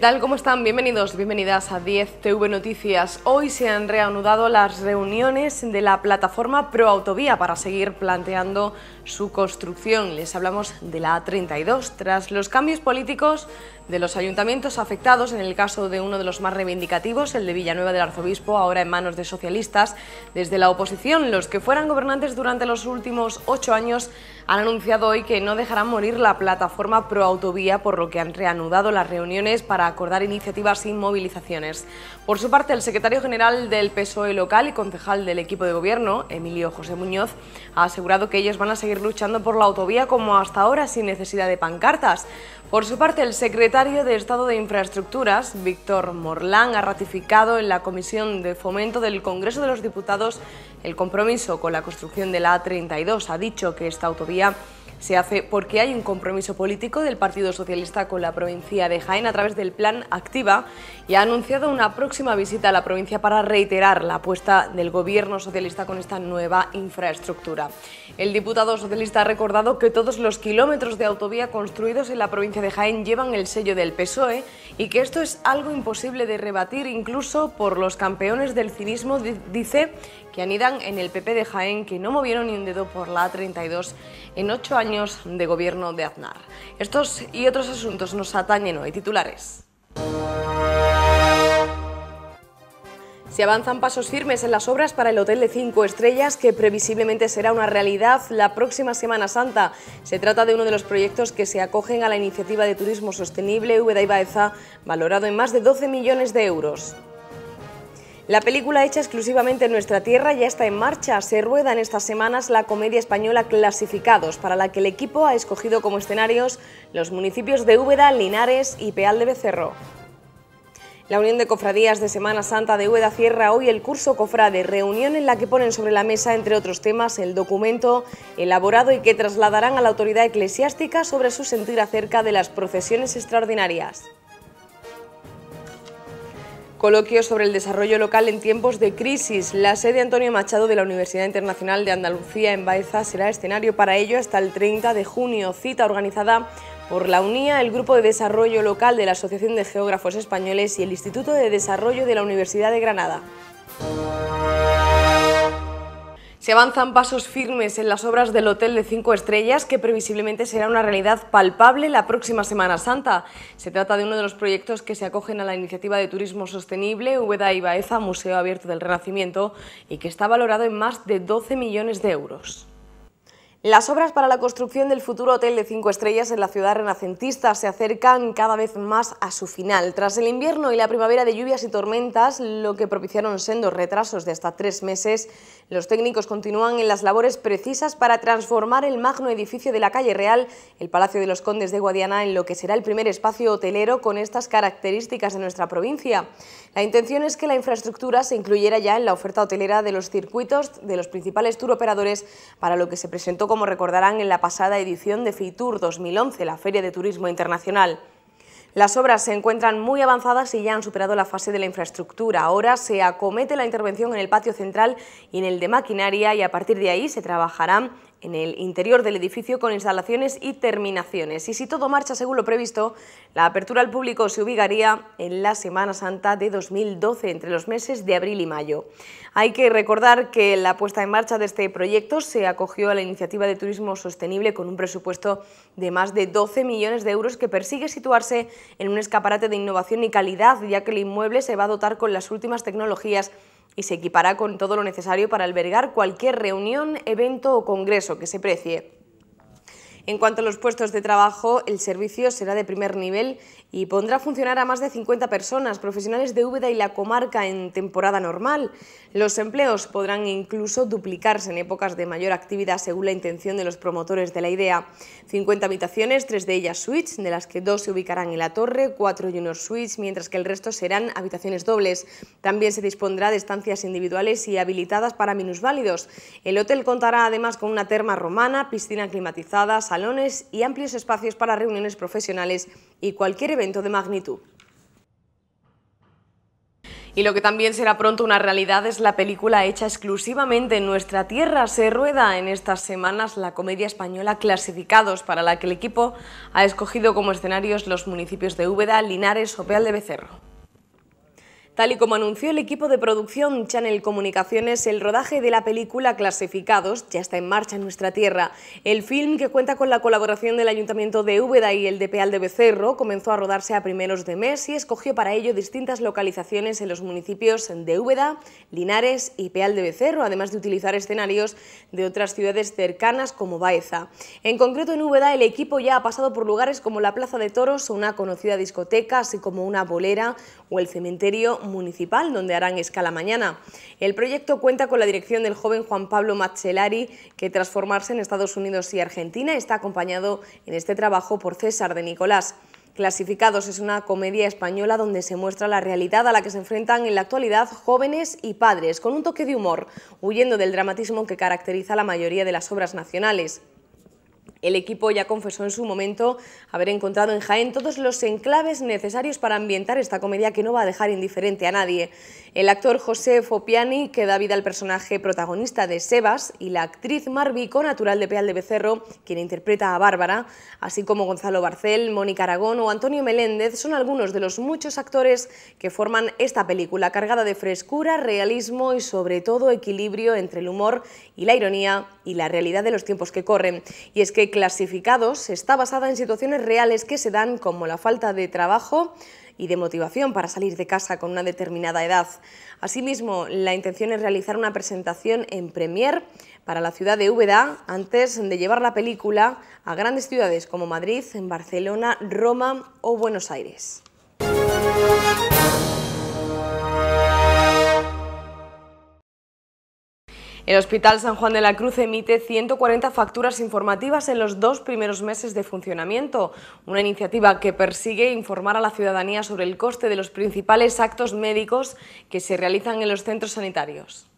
¿Qué tal? ¿Cómo están? Bienvenidos, bienvenidas a 10 TV Noticias. Hoy se han reanudado las reuniones de la plataforma ProAutovía para seguir planteando su construcción. Les hablamos de la A32. Tras los cambios políticos, de los ayuntamientos afectados, en el caso de uno de los más reivindicativos, el de Villanueva del Arzobispo, ahora en manos de socialistas, desde la oposición, los que fueran gobernantes durante los últimos ocho años han anunciado hoy que no dejarán morir la plataforma pro autovía, por lo que han reanudado las reuniones para acordar iniciativas y movilizaciones. Por su parte, el secretario general del PSOE local y concejal del equipo de gobierno, Emilio José Muñoz, ha asegurado que ellos van a seguir luchando por la autovía como hasta ahora, sin necesidad de pancartas. Por su parte, el secretario secretario de Estado de Infraestructuras, Víctor Morlán, ha ratificado en la Comisión de Fomento del Congreso de los Diputados el compromiso con la construcción de la A32. Ha dicho que esta autovía se hace porque hay un compromiso político del Partido Socialista con la provincia de Jaén a través del Plan Activa y ha anunciado una próxima visita a la provincia para reiterar la apuesta del Gobierno socialista con esta nueva infraestructura. El diputado socialista ha recordado que todos los kilómetros de autovía construidos en la provincia de Jaén llevan el sello del PSOE y que esto es algo imposible de rebatir incluso por los campeones del cinismo, dice que anidan en el PP de Jaén que no movieron ni un dedo por la A32 en ocho años de gobierno de Aznar. Estos y otros asuntos nos atañen hoy. Titulares. Se avanzan pasos firmes en las obras para el Hotel de Cinco Estrellas, que previsiblemente será una realidad la próxima Semana Santa. Se trata de uno de los proyectos que se acogen a la iniciativa de turismo sostenible V y Baeza, valorado en más de 12 millones de euros. La película hecha exclusivamente en nuestra tierra ya está en marcha. Se rueda en estas semanas la comedia española Clasificados, para la que el equipo ha escogido como escenarios los municipios de Úbeda, Linares y Peal de Becerro. La Unión de Cofradías de Semana Santa de Úbeda cierra hoy el curso Cofrade, reunión en la que ponen sobre la mesa, entre otros temas, el documento elaborado y que trasladarán a la autoridad eclesiástica sobre su sentir acerca de las procesiones extraordinarias. Coloquio sobre el desarrollo local en tiempos de crisis. La sede Antonio Machado de la Universidad Internacional de Andalucía en Baeza será escenario para ello hasta el 30 de junio, cita organizada por la UNIA, el Grupo de Desarrollo Local de la Asociación de Geógrafos Españoles y el Instituto de Desarrollo de la Universidad de Granada. Se avanzan pasos firmes en las obras del Hotel de Cinco Estrellas, que previsiblemente será una realidad palpable la próxima Semana Santa. Se trata de uno de los proyectos que se acogen a la iniciativa de turismo sostenible Ubeda y Baeza, Museo Abierto del Renacimiento, y que está valorado en más de 12 millones de euros. Las obras para la construcción del futuro hotel de cinco estrellas en la ciudad renacentista se acercan cada vez más a su final. Tras el invierno y la primavera de lluvias y tormentas, lo que propiciaron sendos retrasos de hasta tres meses, los técnicos continúan en las labores precisas para transformar el magno edificio de la calle Real, el Palacio de los Condes de Guadiana, en lo que será el primer espacio hotelero con estas características de nuestra provincia. La intención es que la infraestructura se incluyera ya en la oferta hotelera de los circuitos de los principales operadores para lo que se presentó como recordarán en la pasada edición de FITUR 2011, la Feria de Turismo Internacional. Las obras se encuentran muy avanzadas y ya han superado la fase de la infraestructura. Ahora se acomete la intervención en el patio central y en el de maquinaria y a partir de ahí se trabajarán en el interior del edificio con instalaciones y terminaciones. Y si todo marcha según lo previsto, la apertura al público se ubicaría en la Semana Santa de 2012, entre los meses de abril y mayo. Hay que recordar que la puesta en marcha de este proyecto se acogió a la iniciativa de turismo sostenible con un presupuesto de más de 12 millones de euros que persigue situarse en un escaparate de innovación y calidad, ya que el inmueble se va a dotar con las últimas tecnologías y se equipará con todo lo necesario para albergar cualquier reunión, evento o congreso que se precie. En cuanto a los puestos de trabajo, el servicio será de primer nivel y pondrá a funcionar a más de 50 personas, profesionales de Úbeda y la comarca en temporada normal. Los empleos podrán incluso duplicarse en épocas de mayor actividad según la intención de los promotores de la idea. 50 habitaciones, tres de ellas suites, de las que dos se ubicarán en la torre, cuatro junior suites, mientras que el resto serán habitaciones dobles. También se dispondrá de estancias individuales y habilitadas para minusválidos. El hotel contará además con una terma romana, piscina climatizada, salones y amplios espacios para reuniones profesionales y cualquier evento de magnitud. Y lo que también será pronto una realidad es la película hecha exclusivamente en nuestra tierra. Se rueda en estas semanas la comedia española Clasificados, para la que el equipo ha escogido como escenarios los municipios de Úbeda, Linares o Peal de Becerro. Tal y como anunció el equipo de producción Channel Comunicaciones, el rodaje de la película Clasificados ya está en marcha en nuestra tierra. El film, que cuenta con la colaboración del Ayuntamiento de Úbeda y el de Peal de Becerro, comenzó a rodarse a primeros de mes y escogió para ello distintas localizaciones en los municipios de Úbeda, Linares y Peal de Becerro, además de utilizar escenarios de otras ciudades cercanas como Baeza. En concreto, en Úbeda, el equipo ya ha pasado por lugares como la Plaza de Toros, o una conocida discoteca, así como una bolera o el cementerio municipal, donde harán escala mañana. El proyecto cuenta con la dirección del joven Juan Pablo Machelari, que tras formarse en Estados Unidos y Argentina está acompañado en este trabajo por César de Nicolás. Clasificados es una comedia española donde se muestra la realidad a la que se enfrentan en la actualidad jóvenes y padres, con un toque de humor, huyendo del dramatismo que caracteriza la mayoría de las obras nacionales. El equipo ya confesó en su momento haber encontrado en Jaén todos los enclaves necesarios para ambientar esta comedia que no va a dejar indiferente a nadie. El actor José Fopiani, que da vida al personaje protagonista de Sebas, y la actriz Marvico, natural de Peal de Becerro, quien interpreta a Bárbara, así como Gonzalo Barcel, Mónica Aragón o Antonio Meléndez, son algunos de los muchos actores que forman esta película cargada de frescura, realismo y sobre todo equilibrio entre el humor y la ironía y la realidad de los tiempos que corren. Y es que clasificados está basada en situaciones reales que se dan como la falta de trabajo y de motivación para salir de casa con una determinada edad. Asimismo, la intención es realizar una presentación en Premier para la ciudad de Úbeda antes de llevar la película a grandes ciudades como Madrid, Barcelona, Roma o Buenos Aires. El Hospital San Juan de la Cruz emite 140 facturas informativas en los dos primeros meses de funcionamiento, una iniciativa que persigue informar a la ciudadanía sobre el coste de los principales actos médicos que se realizan en los centros sanitarios.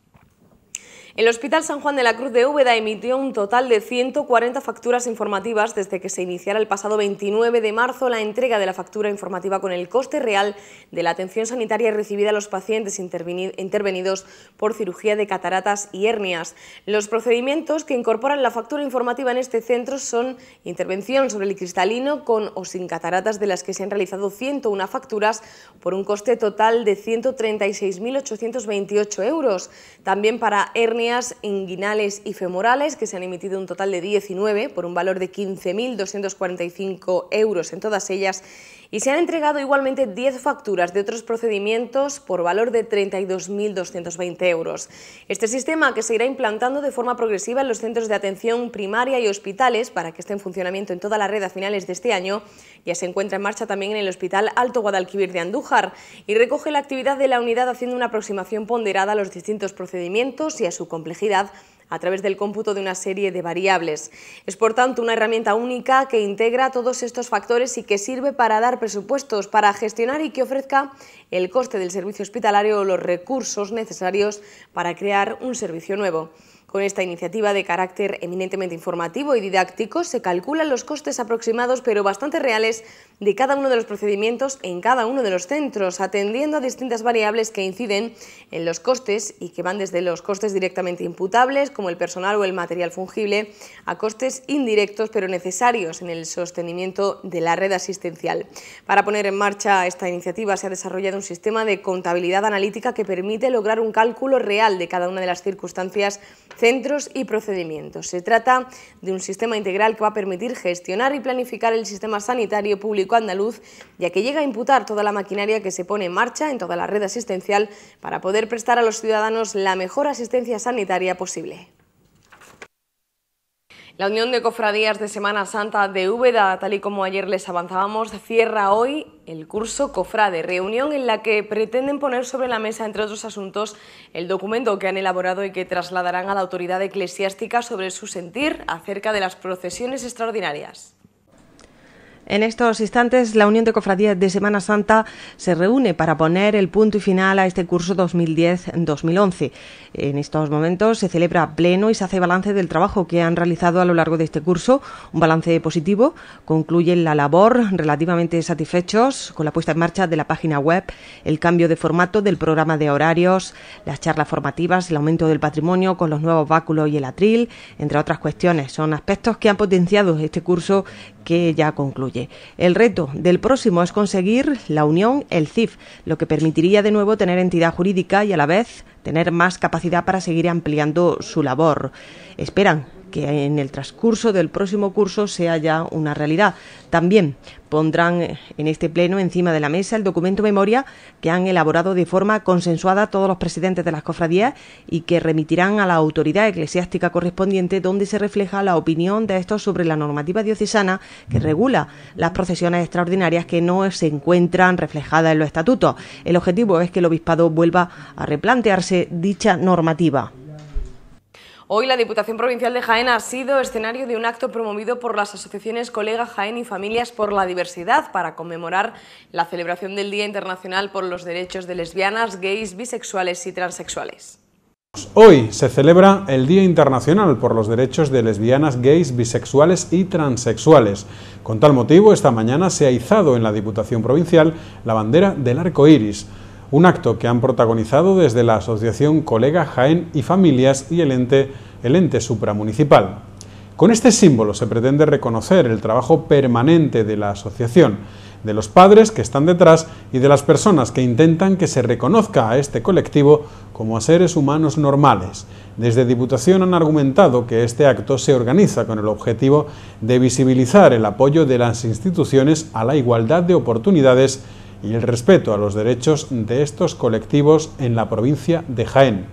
El Hospital San Juan de la Cruz de Úbeda emitió un total de 140 facturas informativas desde que se iniciara el pasado 29 de marzo la entrega de la factura informativa con el coste real de la atención sanitaria recibida a los pacientes intervenidos por cirugía de cataratas y hernias. Los procedimientos que incorporan la factura informativa en este centro son intervención sobre el cristalino con o sin cataratas de las que se han realizado 101 facturas por un coste total de 136.828 euros. También para hernias inguinales y femorales, que se han emitido un total de 19 por un valor de 15.245 euros en todas ellas y se han entregado igualmente 10 facturas de otros procedimientos por valor de 32.220 euros. Este sistema que se irá implantando de forma progresiva en los centros de atención primaria y hospitales para que esté en funcionamiento en toda la red a finales de este año ya se encuentra en marcha también en el Hospital Alto Guadalquivir de Andújar y recoge la actividad de la unidad haciendo una aproximación ponderada a los distintos procedimientos y a su complejidad a través del cómputo de una serie de variables. Es por tanto una herramienta única que integra todos estos factores y que sirve para dar presupuestos, para gestionar y que ofrezca el coste del servicio hospitalario o los recursos necesarios para crear un servicio nuevo. Con esta iniciativa de carácter eminentemente informativo y didáctico se calculan los costes aproximados pero bastante reales de cada uno de los procedimientos en cada uno de los centros, atendiendo a distintas variables que inciden en los costes y que van desde los costes directamente imputables, como el personal o el material fungible, a costes indirectos pero necesarios en el sostenimiento de la red asistencial. Para poner en marcha esta iniciativa se ha desarrollado un sistema de contabilidad analítica que permite lograr un cálculo real de cada una de las circunstancias centros y procedimientos. Se trata de un sistema integral que va a permitir gestionar y planificar el sistema sanitario público andaluz, ya que llega a imputar toda la maquinaria que se pone en marcha en toda la red asistencial para poder prestar a los ciudadanos la mejor asistencia sanitaria posible. La Unión de Cofradías de Semana Santa de Úbeda, tal y como ayer les avanzábamos, cierra hoy el curso Cofrade, reunión en la que pretenden poner sobre la mesa, entre otros asuntos, el documento que han elaborado y que trasladarán a la autoridad eclesiástica sobre su sentir acerca de las procesiones extraordinarias. En estos instantes, la Unión de Cofradías de Semana Santa se reúne para poner el punto y final a este curso 2010-2011. En estos momentos se celebra pleno y se hace balance del trabajo que han realizado a lo largo de este curso, un balance positivo. Concluyen la labor relativamente satisfechos con la puesta en marcha de la página web, el cambio de formato del programa de horarios, las charlas formativas, el aumento del patrimonio con los nuevos báculos y el atril, entre otras cuestiones. Son aspectos que han potenciado este curso que ya concluye. El reto del próximo es conseguir la unión, el CIF, lo que permitiría de nuevo tener entidad jurídica y a la vez tener más capacidad para seguir ampliando su labor. Esperan que en el transcurso del próximo curso sea ya una realidad. También pondrán en este pleno encima de la mesa el documento memoria que han elaborado de forma consensuada todos los presidentes de las cofradías y que remitirán a la autoridad eclesiástica correspondiente donde se refleja la opinión de estos sobre la normativa diocesana que regula las procesiones extraordinarias que no se encuentran reflejadas en los estatutos. El objetivo es que el obispado vuelva a replantearse dicha normativa. Hoy la Diputación Provincial de Jaén ha sido escenario de un acto promovido por las asociaciones Colega Jaén y Familias por la Diversidad para conmemorar la celebración del Día Internacional por los Derechos de Lesbianas, Gays, Bisexuales y Transexuales. Hoy se celebra el Día Internacional por los Derechos de Lesbianas, Gays, Bisexuales y Transexuales. Con tal motivo, esta mañana se ha izado en la Diputación Provincial la bandera del arco iris un acto que han protagonizado desde la Asociación Colega Jaén y Familias y el ente, supramunicipal. Con este símbolo se pretende reconocer el trabajo permanente de la asociación, de los padres que están detrás y de las personas que intentan que se reconozca a este colectivo como a seres humanos normales. Desde Diputación han argumentado que este acto se organiza con el objetivo de visibilizar el apoyo de las instituciones a la igualdad de oportunidades y el respeto a los derechos de estos colectivos en la provincia de Jaén.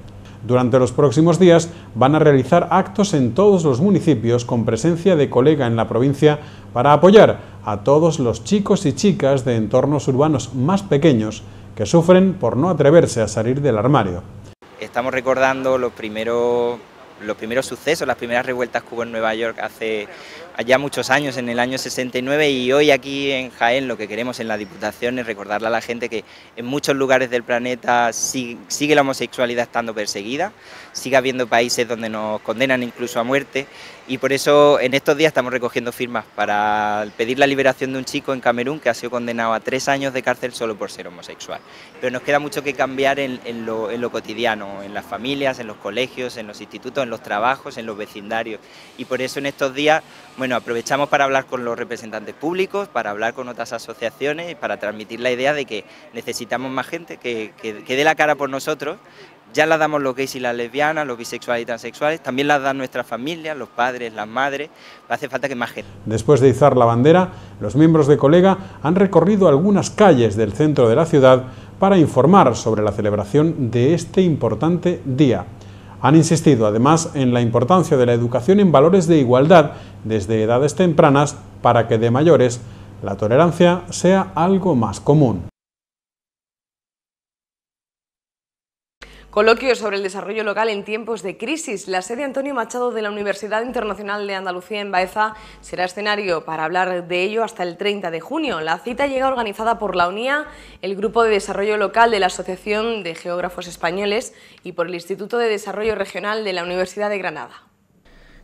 Durante los próximos días van a realizar actos en todos los municipios con presencia de colega en la provincia para apoyar a todos los chicos y chicas de entornos urbanos más pequeños que sufren por no atreverse a salir del armario. Estamos recordando los primeros los primeros sucesos, las primeras revueltas que hubo en Nueva York hace ya muchos años, en el año 69, y hoy aquí en Jaén lo que queremos en la Diputación es recordarle a la gente que en muchos lugares del planeta sigue la homosexualidad estando perseguida, sigue habiendo países donde nos condenan incluso a muerte, y por eso en estos días estamos recogiendo firmas para pedir la liberación de un chico en Camerún que ha sido condenado a tres años de cárcel solo por ser homosexual. Pero nos queda mucho que cambiar en lo cotidiano, en las familias, en los colegios, en los institutos, en los trabajos, en los vecindarios. Y por eso en estos días, bueno, aprovechamos para hablar con los representantes públicos, para hablar con otras asociaciones, para transmitir la idea de que necesitamos más gente que, que, dé la cara por nosotros. Ya la damos los gays y las lesbianas, los bisexuales y transexuales, también la dan nuestras familias, los padres, las madres, hace falta que más gente. Después de izar la bandera, los miembros de Colega han recorrido algunas calles del centro de la ciudad para informar sobre la celebración de este importante día. Han insistido además en la importancia de la educación en valores de igualdad desde edades tempranas para que de mayores la tolerancia sea algo más común. Coloquio sobre el desarrollo local en tiempos de crisis. La sede Antonio Machado de la Universidad Internacional de Andalucía en Baeza será escenario para hablar de ello hasta el 30 de junio. La cita llega organizada por la UNIA, el Grupo de Desarrollo Local de la Asociación de Geógrafos Españoles y por el Instituto de Desarrollo Regional de la Universidad de Granada.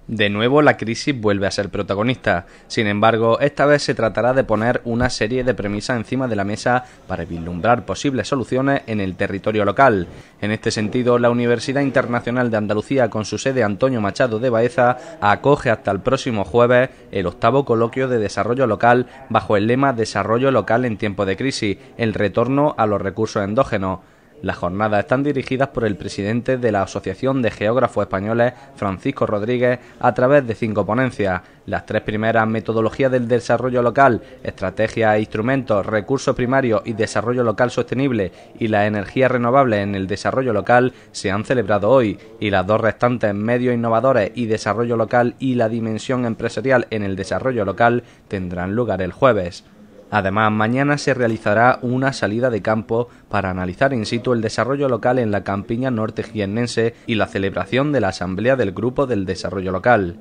De nuevo, la crisis vuelve a ser protagonista. Sin embargo, esta vez se tratará de poner una serie de premisas encima de la mesa para vislumbrar posibles soluciones en el territorio local. En este sentido, la Universidad Internacional de Andalucía, con su sede Antonio Machado de Baeza, acoge hasta el próximo jueves el octavo coloquio de desarrollo local bajo el lema Desarrollo local en tiempo de crisis, el retorno a los recursos endógenos. Las jornadas están dirigidas por el presidente de la Asociación de Geógrafos Españoles, Francisco Rodríguez, a través de cinco ponencias. Las tres primeras, metodología del desarrollo local, Estrategia e instrumentos, recursos primarios y desarrollo local sostenible y la energía renovable en el desarrollo local, se han celebrado hoy y las dos restantes, medios innovadores y desarrollo local y la dimensión empresarial en el desarrollo local, tendrán lugar el jueves. Además, mañana se realizará una salida de campo para analizar in situ el desarrollo local en la campiña norte jiennense y la celebración de la Asamblea del Grupo del Desarrollo Local.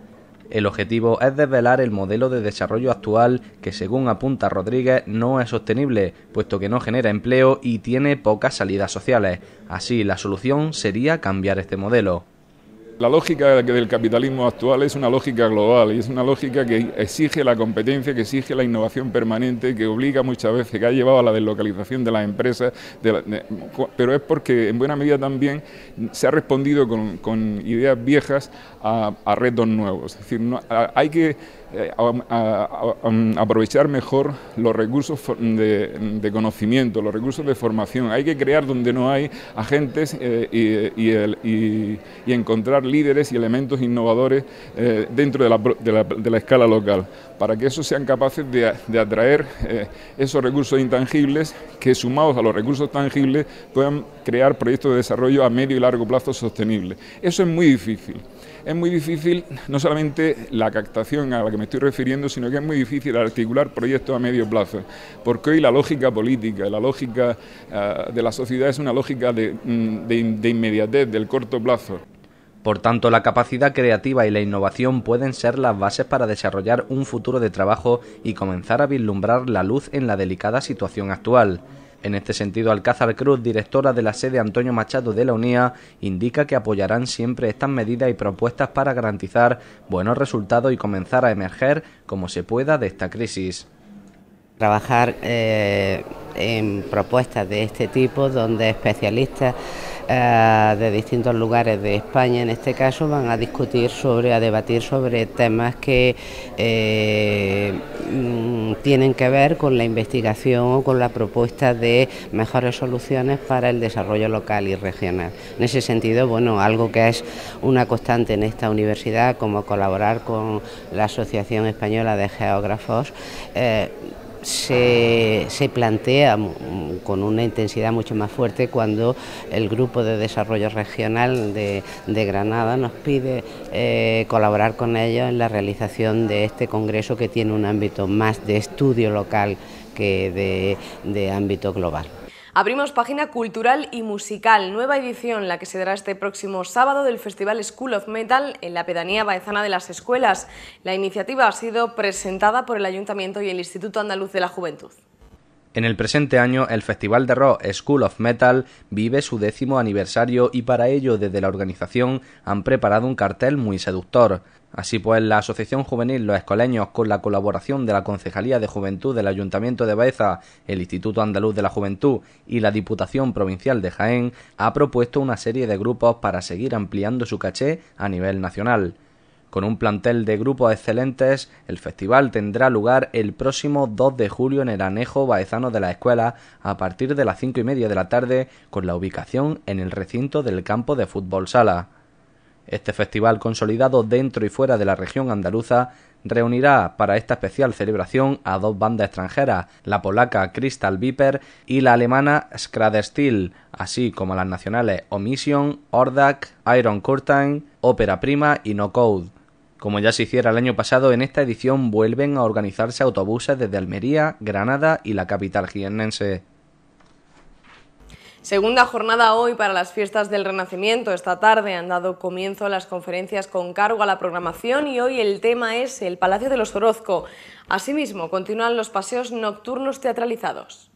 El objetivo es desvelar el modelo de desarrollo actual que, según apunta Rodríguez, no es sostenible, puesto que no genera empleo y tiene pocas salidas sociales. Así, la solución sería cambiar este modelo. La lógica del capitalismo actual es una lógica global y es una lógica que exige la competencia, que exige la innovación permanente, que obliga muchas veces, que ha llevado a la deslocalización de las empresas, pero es porque en buena medida también se ha respondido con, ideas viejas a, retos nuevos. Es decir, hay que eh, aprovechar mejor los recursos de, conocimiento, los recursos de formación. Hay que crear donde no hay agentes eh, y encontrar líderes y elementos innovadores eh, dentro de la, escala local, para que esos sean capaces de, atraer eh, esos recursos intangibles que sumados a los recursos tangibles puedan crear proyectos de desarrollo a medio y largo plazo sostenibles. Eso es muy difícil. Es muy difícil no solamente la captación a la que me estoy refiriendo, sino que es muy difícil articular proyectos a medio plazo, porque hoy la lógica política, la lógica ah, de la sociedad es una lógica de mm, inmediatez, del corto plazo. Por tanto, la capacidad creativa y la innovación pueden ser las bases para desarrollar un futuro de trabajo y comenzar a vislumbrar la luz en la delicada situación actual. En este sentido, Alcázar Cruz, directora de la sede Antonio Machado de la UNIA, indica que apoyarán siempre estas medidas y propuestas para garantizar buenos resultados y comenzar a emerger como se pueda de esta crisis. Trabajar eh, en propuestas de este tipo donde especialistas eh, de distintos lugares de España, en este caso, van a discutir sobre, a debatir sobre temas que eh, mm, tienen que ver con la investigación o con la propuesta de mejores soluciones para el desarrollo local y regional. En ese sentido, bueno, algo que es una constante en esta universidad, como colaborar con la Asociación Española de Geógrafos, eh, se, plantea con una intensidad mucho más fuerte cuando el Grupo de Desarrollo Regional de, Granada nos pide eh, colaborar con ellos en la realización de este congreso que tiene un ámbito más de estudio local que de ámbito global. Abrimos página cultural y musical, nueva edición, la que se dará este próximo sábado del Festival School of Metal en la pedanía baezana de las escuelas. La iniciativa ha sido presentada por el Ayuntamiento y el Instituto Andaluz de la Juventud. En el presente año, el Festival de Rock School of Metal vive su décimo aniversario y para ello desde la organización han preparado un cartel muy seductor. Así pues, la Asociación Juvenil Los Escoleños, con la colaboración de la Concejalía de Juventud del Ayuntamiento de Baeza, el Instituto Andaluz de la Juventud y la Diputación Provincial de Jaén, ha propuesto una serie de grupos para seguir ampliando su caché a nivel nacional. Con un plantel de grupos excelentes, el festival tendrá lugar el próximo 2 de julio en el anejo baezano de la escuela a partir de las 5 y media de la tarde con la ubicación en el recinto del campo de fútbol sala. Este festival consolidado dentro y fuera de la región andaluza reunirá para esta especial celebración a dos bandas extranjeras, la polaca Crystal Viper y la alemana Skradestil, así como las nacionales Omission, Ordak, Iron Curtain, Ópera Prima y No Code. Como ya se hiciera el año pasado, en esta edición vuelven a organizarse autobuses desde Almería, Granada y la capital jiennense. Segunda jornada hoy para las fiestas del Renacimiento. Esta tarde han dado comienzo las conferencias con cargo a la programación y hoy el tema es el Palacio de los Orozco. Asimismo, continúan los paseos nocturnos teatralizados.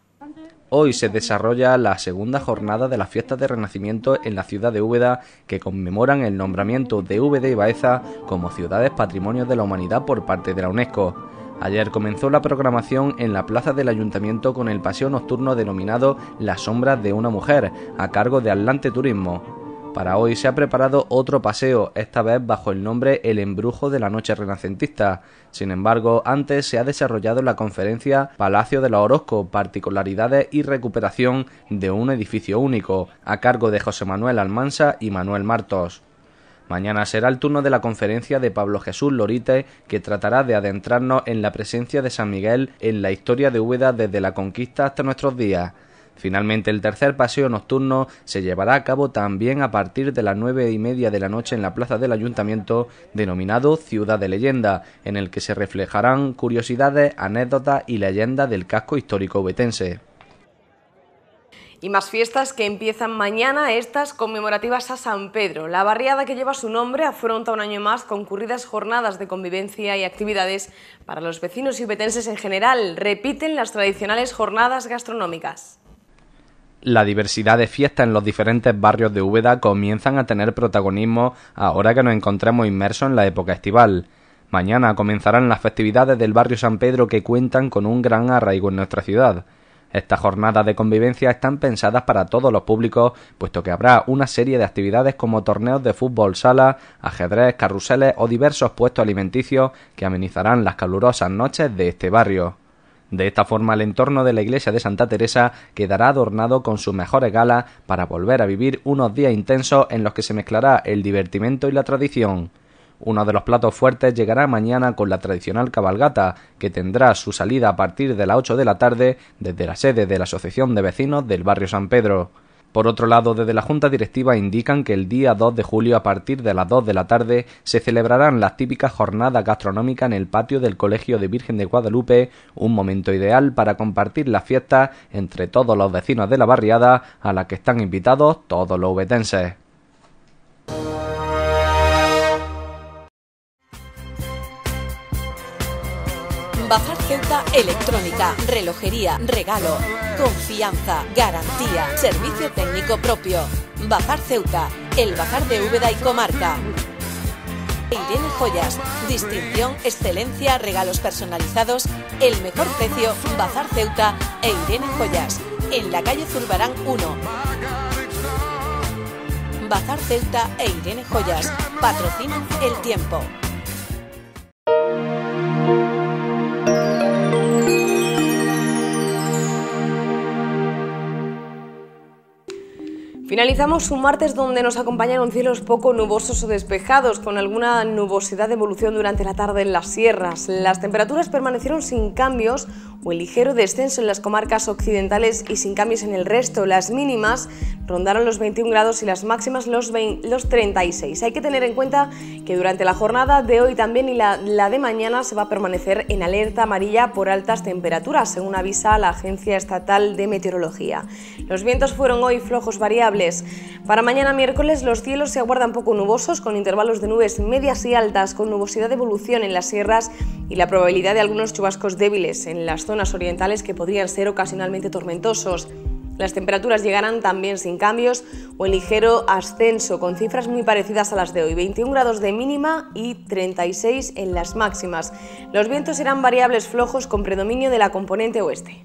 Hoy se desarrolla la segunda jornada de las fiestas de Renacimiento en la ciudad de Úbeda que conmemoran el nombramiento de Úbeda y Baeza como ciudades patrimonio de la humanidad por parte de la UNESCO. Ayer comenzó la programación en la plaza del ayuntamiento con el paseo nocturno denominado Las sombras de una mujer, a cargo de Atlante Turismo. Para hoy se ha preparado otro paseo, esta vez bajo el nombre El embrujo de la noche renacentista. Sin embargo, antes se ha desarrollado la conferencia Palacio de la Orozco, particularidades y recuperación de un edificio único, a cargo de José Manuel Almansa y Manuel Martos. Mañana será el turno de la conferencia de Pablo Jesús Lorite, que tratará de adentrarnos en la presencia de San Miguel en la historia de Úbeda desde la conquista hasta nuestros días. Finalmente, el tercer paseo nocturno se llevará a cabo también a partir de las nueve y media de la noche en la plaza del ayuntamiento, denominado Ciudad de Leyenda, en el que se reflejarán curiosidades, anécdotas y leyendas del casco histórico vetense. Y más fiestas que empiezan mañana, estas conmemorativas a San Pedro. La barriada que lleva su nombre afronta un año más concurridas jornadas de convivencia y actividades para los vecinos y vetenses en general. Repiten las tradicionales jornadas gastronómicas la diversidad de fiestas en los diferentes barrios de Úbeda comienzan a tener protagonismo ahora que nos encontramos inmersos en la época estival. Mañana comenzarán las festividades del barrio San Pedro que cuentan con un gran arraigo en nuestra ciudad. Estas jornadas de convivencia están pensadas para todos los públicos, puesto que habrá una serie de actividades como torneos de fútbol sala, ajedrez, carruseles o diversos puestos alimenticios que amenizarán las calurosas noches de este barrio. De esta forma, el entorno de la iglesia de Santa Teresa quedará adornado con sus mejores galas para volver a vivir unos días intensos en los que se mezclará el divertimento y la tradición. Uno de los platos fuertes llegará mañana con la tradicional cabalgata, que tendrá su salida a partir de las 8 de la tarde desde la sede de la Asociación de Vecinos del Barrio San Pedro. Por otro lado, desde la Junta Directiva indican que el día 2 de julio a partir de las 2 de la tarde se celebrarán las típicas jornadas gastronómicas en el patio del Colegio de Virgen de Guadalupe, un momento ideal para compartir las fiestas entre todos los vecinos de la barriada a la que están invitados todos los uvetenses. Bazar Ceuta Electrónica, relojería, regalo, confianza, garantía, servicio técnico propio. Bazar Ceuta, el Bazar de Úbeda y Comarca. Irene Joyas, distinción, excelencia, regalos personalizados, el mejor precio, Bazar Ceuta e Irene Joyas, en la calle Zurbarán 1. Bazar Ceuta e Irene Joyas patrocinan el tiempo. Finalizamos un martes donde nos acompañaron cielos poco nubosos o despejados, con alguna nubosidad de evolución durante la tarde en las sierras. Las temperaturas permanecieron sin cambios o el ligero descenso en las comarcas occidentales y sin cambios en el resto. Las mínimas rondaron los 21 grados y las máximas los, 36. Hay que tener en cuenta que durante la jornada de hoy también y la, la de mañana se va a permanecer en alerta amarilla por altas temperaturas, según avisa la Agencia Estatal de Meteorología. Los vientos fueron hoy flojos variables para mañana miércoles los cielos se aguardan poco nubosos con intervalos de nubes medias y altas con nubosidad de evolución en las sierras y la probabilidad de algunos chubascos débiles en las zonas orientales que podrían ser ocasionalmente tormentosos. Las temperaturas llegarán también sin cambios o en ligero ascenso, con cifras muy parecidas a las de hoy, 21 grados de mínima y 36 en las máximas. Los vientos serán variables flojos con predominio de la componente oeste.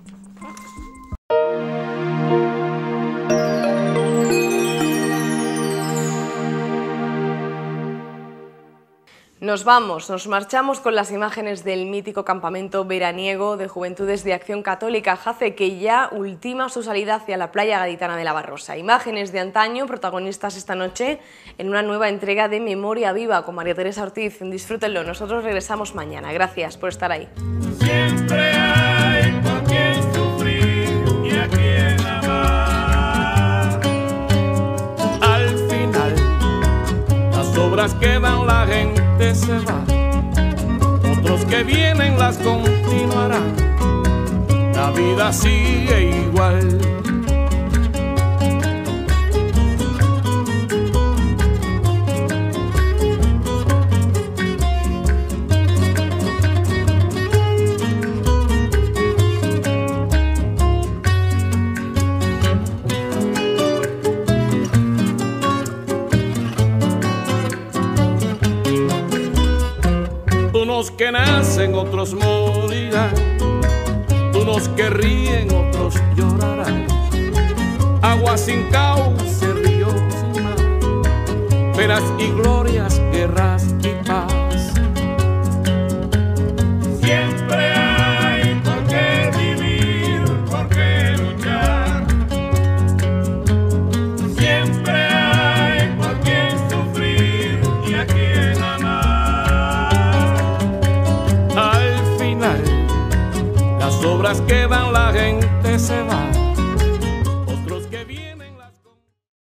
Nos vamos, nos marchamos con las imágenes del mítico campamento veraniego de Juventudes de Acción Católica Jace, que ya ultima su salida hacia la playa gaditana de la Barrosa. Imágenes de antaño, protagonistas esta noche en una nueva entrega de Memoria Viva con María Teresa Ortiz. Disfrútenlo, nosotros regresamos mañana. Gracias por estar ahí. Siempre hay Al final, las obras van la se va, otros que vienen las continuarán. La vida sigue igual. que nacen, otros morirán, unos que ríen, otros llorarán. Agua sin cauce, ríos sin mar, y glorias, guerras